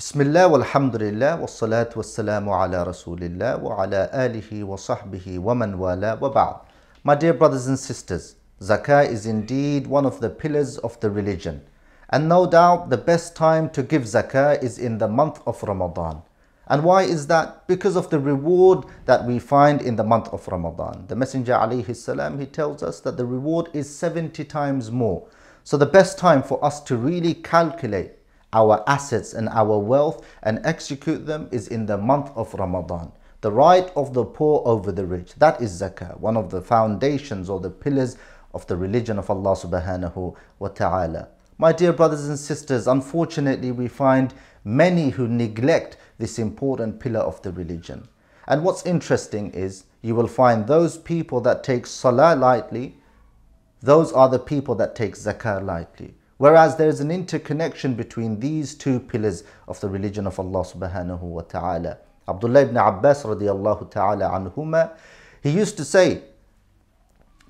Bismillah walhamdulillah wassalatu salamu ala rasulillah wa ala alihi wa sahbihi wa man wala wa ba'd. My dear brothers and sisters, zakah is indeed one of the pillars of the religion. And no doubt the best time to give zakah is in the month of Ramadan. And why is that? Because of the reward that we find in the month of Ramadan. The Messenger alayhi salam, he tells us that the reward is 70 times more. So the best time for us to really calculate our assets and our wealth and execute them is in the month of Ramadan. The right of the poor over the rich, that is zakah, one of the foundations or the pillars of the religion of Allah subhanahu wa ta'ala. My dear brothers and sisters, unfortunately we find many who neglect this important pillar of the religion. And what's interesting is you will find those people that take salah lightly, those are the people that take zakah lightly. Whereas there is an interconnection between these two pillars of the religion of Allah subhanahu wa ta'ala. Abdullah ibn Abbas radiallahu ta'ala anhuma, he used to say,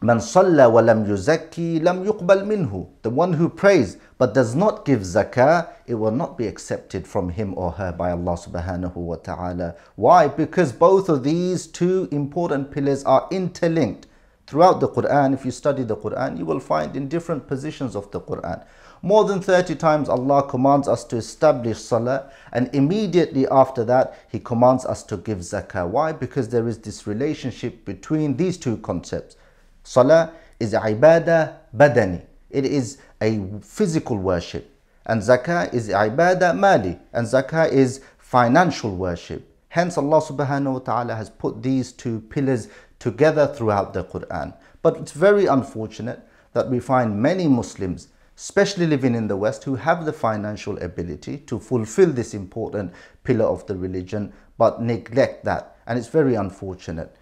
Man salla wa lam yuzakki lam yuqbal minhu. The one who prays but does not give zakah, it will not be accepted from him or her by Allah subhanahu wa ta'ala. Why? Because both of these two important pillars are interlinked. Throughout the Quran, if you study the Quran, you will find in different positions of the Quran. More than 30 times Allah commands us to establish salah and immediately after that he commands us to give zakah. Why? Because there is this relationship between these two concepts. Salah is ibadah badani. It is a physical worship. And zakah is ibadah mali. And zakah is financial worship. Hence Allah subhanahu wa ta'ala has put these two pillars together throughout the Quran. But it's very unfortunate that we find many Muslims especially living in the West, who have the financial ability to fulfill this important pillar of the religion but neglect that. And it's very unfortunate.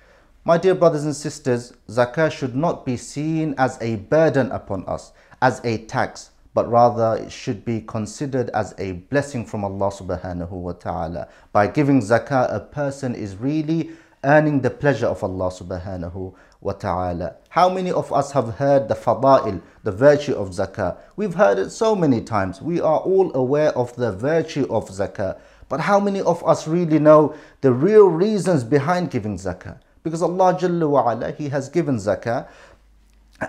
My dear brothers and sisters, zakah should not be seen as a burden upon us, as a tax, but rather it should be considered as a blessing from Allah subhanahu wa ta'ala. By giving zakah, a person is really earning the pleasure of Allah subhanahu wa ta'ala. How many of us have heard the fada'il, the virtue of zakah? We've heard it so many times. We are all aware of the virtue of zakah. But how many of us really know the real reasons behind giving zakah? Because Allah Jalla wa ala, He has given zakah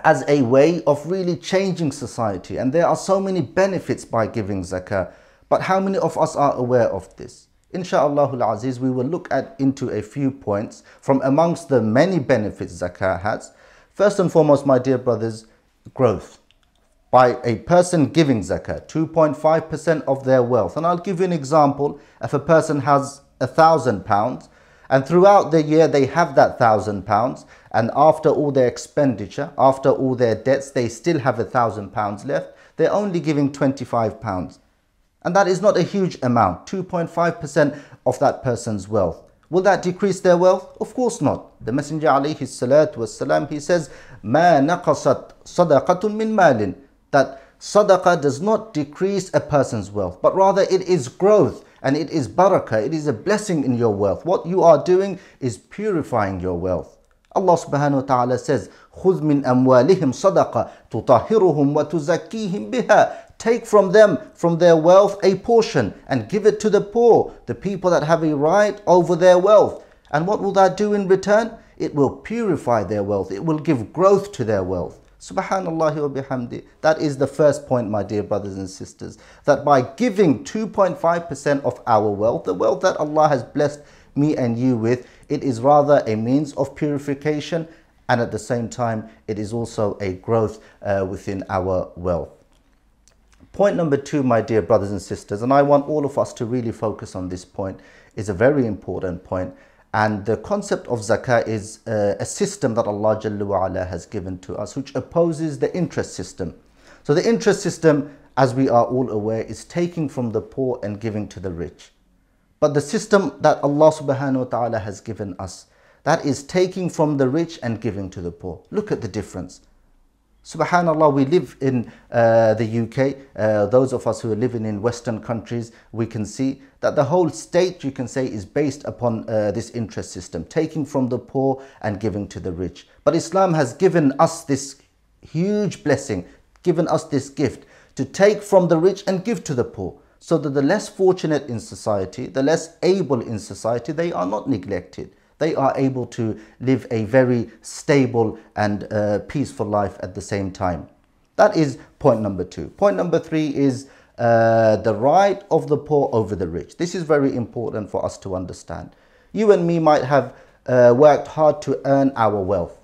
as a way of really changing society. And there are so many benefits by giving zakah. But how many of us are aware of this? Insha'Allah Aziz, we will look at into a few points from amongst the many benefits zakah has. First and foremost, my dear brothers, growth. By a person giving zakah, 2.5% of their wealth. And I'll give you an example. If a person has a thousand pounds, and throughout the year they have that thousand pounds, and after all their expenditure, after all their debts, they still have a thousand pounds left, they're only giving 25 pounds and that is not a huge amount, 2.5% of that person's wealth. Will that decrease their wealth? Of course not. The Messenger alayhi salatu wasalam, he says, مَا نَقَصَتْ صَدَقَةٌ مِّن مَالٍ That sadaqah does not decrease a person's wealth, but rather it is growth and it is barakah, it is a blessing in your wealth. What you are doing is purifying your wealth. Allah subhanahu wa ta'ala says, خُذْ مِنْ أَمْوَالِهِمْ صَدَقَةً تُطَهِّرُهُمْ وَتُزَكِّيهِمْ بِهَا Take from them, from their wealth, a portion and give it to the poor, the people that have a right over their wealth. And what will that do in return? It will purify their wealth. It will give growth to their wealth. Subhanallah wa bihamdi. That is the first point, my dear brothers and sisters, that by giving 2.5% of our wealth, the wealth that Allah has blessed me and you with, it is rather a means of purification and at the same time, it is also a growth uh, within our wealth. Point number two, my dear brothers and sisters, and I want all of us to really focus on this point, is a very important point. And the concept of zakah is uh, a system that Allah Jalla has given to us, which opposes the interest system. So the interest system, as we are all aware, is taking from the poor and giving to the rich. But the system that Allah subhanahu wa ta'ala has given us, that is taking from the rich and giving to the poor. Look at the difference. Subhanallah, we live in uh, the UK. Uh, those of us who are living in Western countries, we can see that the whole state, you can say, is based upon uh, this interest system, taking from the poor and giving to the rich. But Islam has given us this huge blessing, given us this gift to take from the rich and give to the poor, so that the less fortunate in society, the less able in society, they are not neglected they are able to live a very stable and uh, peaceful life at the same time. That is point number two. Point number three is uh, the right of the poor over the rich. This is very important for us to understand. You and me might have uh, worked hard to earn our wealth.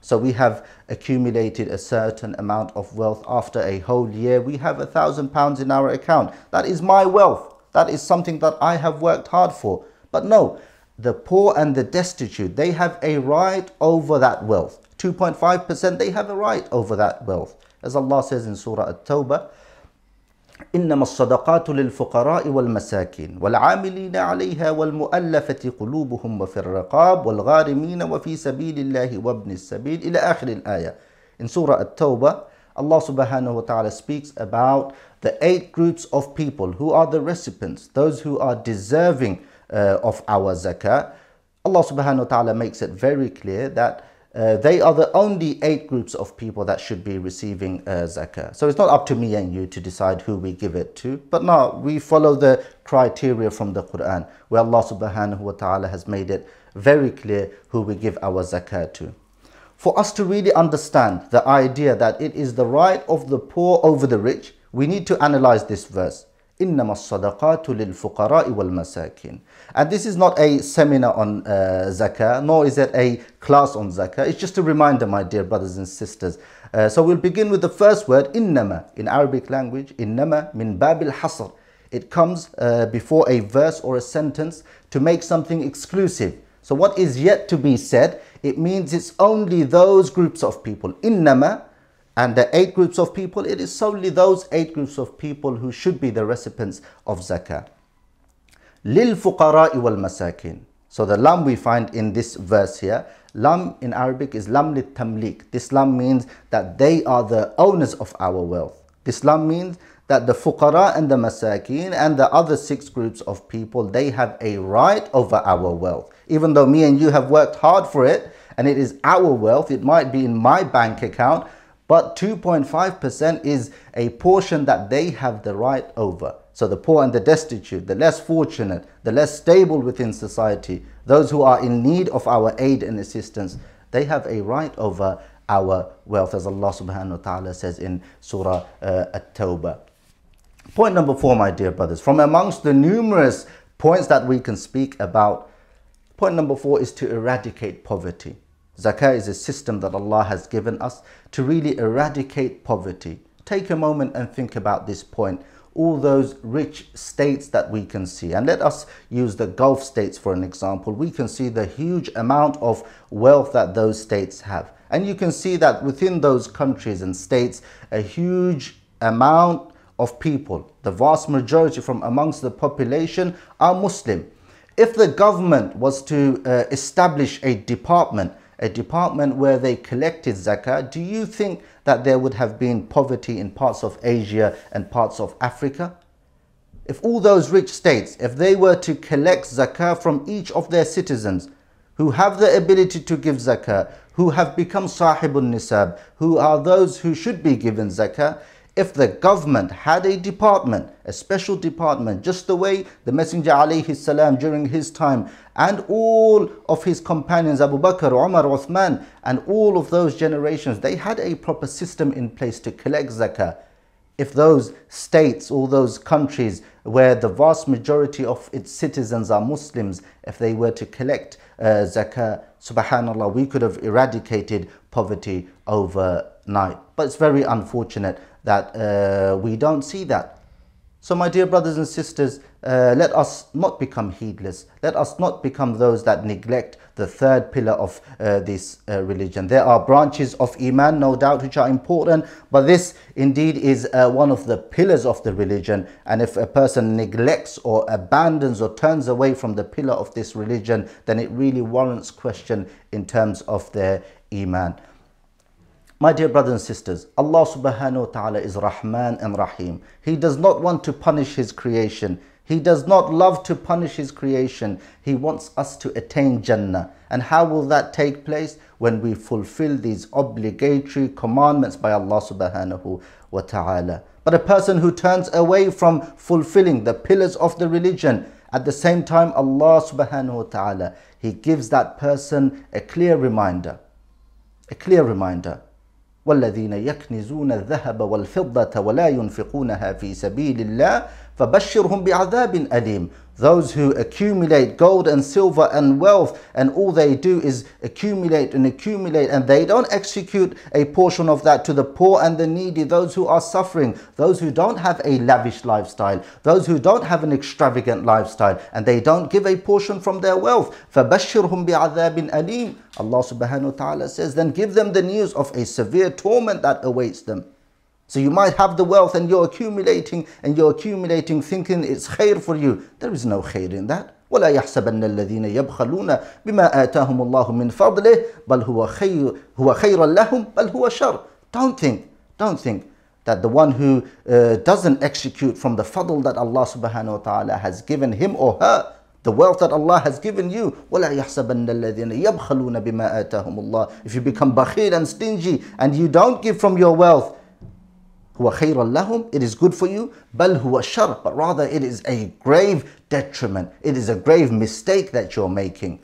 So we have accumulated a certain amount of wealth after a whole year. We have a thousand pounds in our account. That is my wealth. That is something that I have worked hard for. But no, the poor and the destitute, they have a right over that wealth. 2.5%, they have a right over that wealth. As Allah says in Surah At-Tawbah, إنما الصدقات للفقراء والمساكين والعاملين عليها والمؤلفة قلوبهم وفي الرقاب والغارمين وفي سبيل الله وابن السبيل إلى آخر الآية. In Surah At-Tawbah, Allah subhanahu wa ta'ala speaks about the eight groups of people who are the recipients, those who are deserving uh, of our zakah. Allah subhanahu wa ta'ala makes it very clear that uh, they are the only eight groups of people that should be receiving uh, zakah. So it's not up to me and you to decide who we give it to. But no, we follow the criteria from the Quran, where Allah subhanahu wa ta'ala has made it very clear who we give our zakah to. For us to really understand the idea that it is the right of the poor over the rich, we need to analyze this verse. إنما الصدقات للفقراء والمساكين and this is not a seminar on uh, zakah nor is it a class on zakah it's just a reminder my dear brothers and sisters uh, so we'll begin with the first word إنما in Arabic language إنما من باب الحصر it comes uh, before a verse or a sentence to make something exclusive so what is yet to be said it means it's only those groups of people إنما and the eight groups of people, it is solely those eight groups of people who should be the recipients of zakah. لِلْفُقَرَاءِ وَالْمَسَاكِينَ So the lam we find in this verse here, lam in Arabic is lam tamlik. This lam means that they are the owners of our wealth. This lam means that the fuqara and the masakin and the other six groups of people, they have a right over our wealth. Even though me and you have worked hard for it and it is our wealth, it might be in my bank account, but 2.5% is a portion that they have the right over. So the poor and the destitute, the less fortunate, the less stable within society, those who are in need of our aid and assistance, they have a right over our wealth, as Allah subhanahu wa ta'ala says in Surah uh, At-Tawbah. Point number four, my dear brothers, from amongst the numerous points that we can speak about, point number four is to eradicate poverty. Zakah is a system that Allah has given us to really eradicate poverty. Take a moment and think about this point. All those rich states that we can see, and let us use the Gulf states for an example, we can see the huge amount of wealth that those states have. And you can see that within those countries and states, a huge amount of people, the vast majority from amongst the population, are Muslim. If the government was to uh, establish a department a department where they collected zakah, do you think that there would have been poverty in parts of Asia and parts of Africa? If all those rich states, if they were to collect zakah from each of their citizens who have the ability to give zakah, who have become sahibun nisab, who are those who should be given zakah, if the government had a department, a special department, just the way the Messenger alayhi salam during his time and all of his companions, Abu Bakr, Umar, Uthman, and all of those generations, they had a proper system in place to collect zakah. If those states, all those countries where the vast majority of its citizens are Muslims, if they were to collect uh, zakah, subhanAllah, we could have eradicated poverty overnight. But it's very unfortunate that uh, we don't see that. So my dear brothers and sisters, uh, let us not become heedless. Let us not become those that neglect the third pillar of uh, this uh, religion. There are branches of Iman, no doubt, which are important, but this indeed is uh, one of the pillars of the religion. And if a person neglects or abandons or turns away from the pillar of this religion, then it really warrants question in terms of their Iman. My dear brothers and sisters, Allah subhanahu wa ta'ala is Rahman and Rahim. He does not want to punish His creation. He does not love to punish His creation. He wants us to attain Jannah. And how will that take place? When we fulfill these obligatory commandments by Allah subhanahu wa ta'ala. But a person who turns away from fulfilling the pillars of the religion, at the same time Allah subhanahu wa ta'ala, He gives that person a clear reminder. A clear reminder والذين يكنزون الذهب والفضة ولا ينفقونها في سبيل الله فبشرهم بعذاب أليم Those who accumulate gold and silver and wealth and all they do is accumulate and accumulate and they don't execute a portion of that to the poor and the needy, those who are suffering, those who don't have a lavish lifestyle, those who don't have an extravagant lifestyle and they don't give a portion from their wealth. فَبَشِّرْهُمْ بِعَذَابٍ أَلِيمٍ Allah subhanahu wa ta'ala says, then give them the news of a severe torment that awaits them. So you might have the wealth and you're accumulating and you're accumulating thinking it's khair for you. There is no khair in that. ولا يحسبن الذين يبخلون بما آتاهم الله من فضله بل هو خير هو خيرا لهم بل هو شر. Don't think, don't think that the one who uh, doesn't execute from the fadl that Allah subhanahu wa ta'ala has given him or her, the wealth that Allah has given you. If you become bakhil and stingy and you don't give from your wealth, huwa khayran lahum, it is good for you, bal huwa shar, but rather it is a grave detriment, it is a grave mistake that you're making.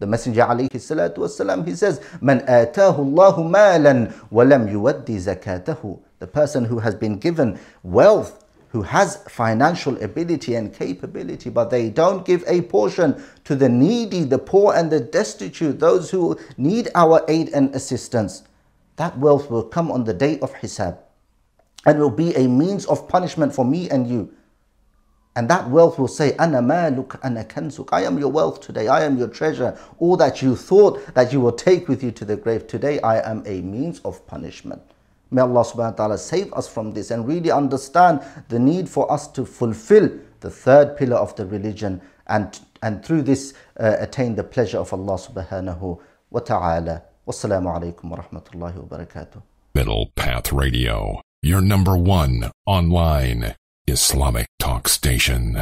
The Messenger alayhi salatu wasalam, he says, Man atahu Allahu malan walam yuwaddi zakatahu. The person who has been given wealth, who has financial ability and capability, but they don't give a portion to the needy, the poor and the destitute, those who need our aid and assistance. That wealth will come on the day of Hisab and will be a means of punishment for me and you. And that wealth will say, Ana maluk, ana kansuk. I am your wealth today. I am your treasure. All that you thought that you will take with you to the grave today, I am a means of punishment. May Allah subhanahu wa ta'ala save us from this and really understand the need for us to fulfill the third pillar of the religion and, and through this uh, attain the pleasure of Allah subhanahu wa ta'ala. Wassalamu alaikum wa rahmatullahi wa barakatuh. Middle Path Radio your number one online Islamic talk station.